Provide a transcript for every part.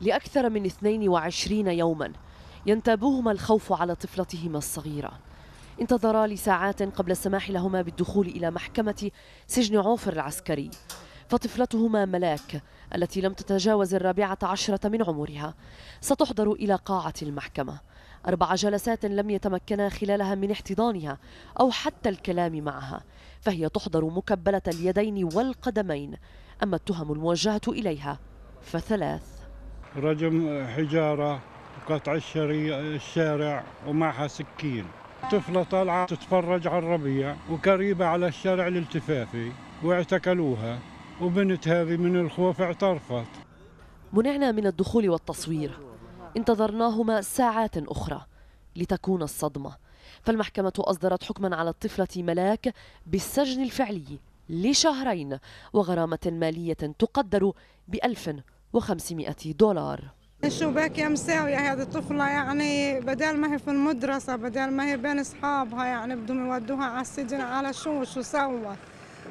لأكثر من 22 يوما ينتابهما الخوف على طفلتهما الصغيرة انتظرا لساعات قبل السماح لهما بالدخول إلى محكمة سجن عوفر العسكري فطفلتهما ملاك التي لم تتجاوز الرابعة عشرة من عمرها ستحضر إلى قاعة المحكمة أربع جلسات لم يتمكنا خلالها من احتضانها أو حتى الكلام معها فهي تحضر مكبلة اليدين والقدمين أما التهم الموجهة إليها فثلاث رجم حجارة وقطع الشارع ومعها سكين طفلة طالعة تتفرج على الربيع وقريبة على الشارع الالتفافي واعتكلوها وبنت هذه من الخوف اعترفت منعنا من الدخول والتصوير انتظرناهما ساعات أخرى لتكون الصدمة فالمحكمة أصدرت حكما على الطفلة ملاك بالسجن الفعلي لشهرين وغرامة مالية تقدر بألف و500 دولار الشباك مساوية هذه الطفلة يعني بدل ما هي في المدرسة بدل ما هي بين أصحابها يعني بدهم يودوها على السجن على شو شو سوت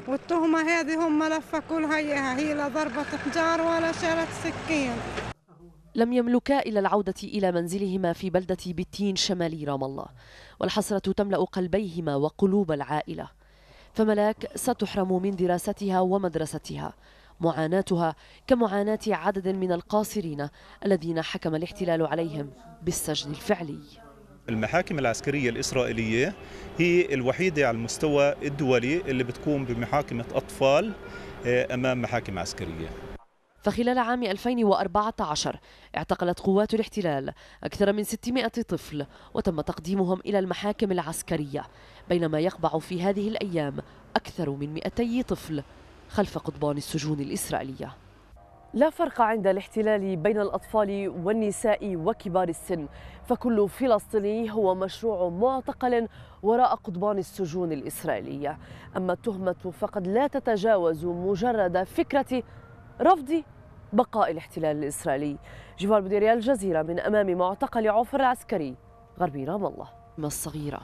والتهمة هذه هم ملفة كلها إياها هي لا ضربة حجار ولا شالت سكين لم يملكا إلا العودة إلى منزلهما في بلدة بتين شمالي رام الله والحسرة تملأ قلبيهما وقلوب العائلة فملاك ستحرم من دراستها ومدرستها معاناتها كمعاناة عدد من القاصرين الذين حكم الاحتلال عليهم بالسجن الفعلي المحاكم العسكرية الإسرائيلية هي الوحيدة على المستوى الدولي اللي بتقوم بمحاكمة أطفال آه، أمام محاكم عسكرية فخلال عام 2014 اعتقلت قوات الاحتلال أكثر من 600 طفل وتم تقديمهم إلى المحاكم العسكرية بينما يقبع في هذه الأيام أكثر من 200 طفل خلف قضبان السجون الإسرائيلية لا فرق عند الاحتلال بين الأطفال والنساء وكبار السن فكل فلسطيني هو مشروع معتقل وراء قضبان السجون الإسرائيلية أما التهمة فقد لا تتجاوز مجرد فكرة رفض بقاء الاحتلال الإسرائيلي جيفار بديريال الجزيرة من أمام معتقل عفر العسكري غربي رام الله الصغيرة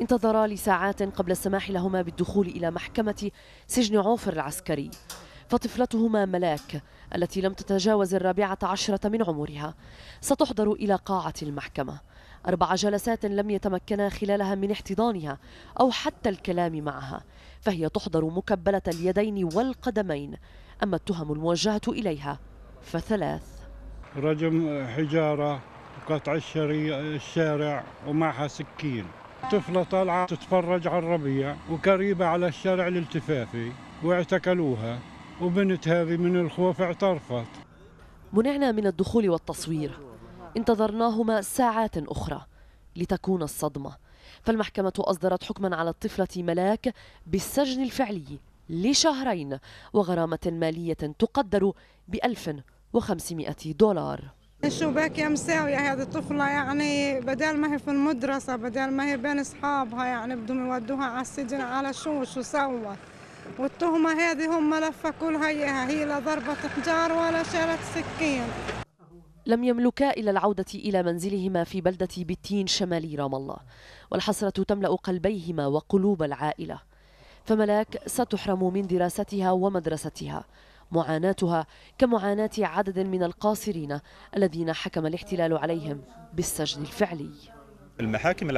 انتظرا لساعات قبل السماح لهما بالدخول إلى محكمة سجن عوفر العسكري فطفلتهما ملاك التي لم تتجاوز الرابعة عشرة من عمرها ستحضر إلى قاعة المحكمة أربع جلسات لم يتمكنا خلالها من احتضانها أو حتى الكلام معها فهي تحضر مكبلة اليدين والقدمين أما التهم الموجهة إليها فثلاث رجم حجارة وقطع الشارع ومعها سكين طفلة طالعة تتفرج على الربيع وقريبة على الشارع الالتفافي واعتقلوها وبنت هذه من الخوف اعترفت منعنا من الدخول والتصوير انتظرناهما ساعات أخرى لتكون الصدمة فالمحكمة أصدرت حكما على الطفلة ملاك بالسجن الفعلي لشهرين وغرامة مالية تقدر ب 1500 دولار شو بك مساوية هذه الطفلة يعني بدل ما هي في المدرسة بدل ما هي بين أصحابها يعني بدهم يودوها على السجن على شو شو سوت والتهمة هذه هم ملفة كلها إياها هي لا ضربة حجار ولا شالت سكين لم يملكا إلا العودة إلى منزلهما في بلدة بتين شمالي رام الله والحسرة تملأ قلبيهما وقلوب العائلة فملاك ستحرم من دراستها ومدرستها معاناتها كمعاناة عدد من القاصرين الذين حكم الاحتلال عليهم بالسجن الفعلي المحاكم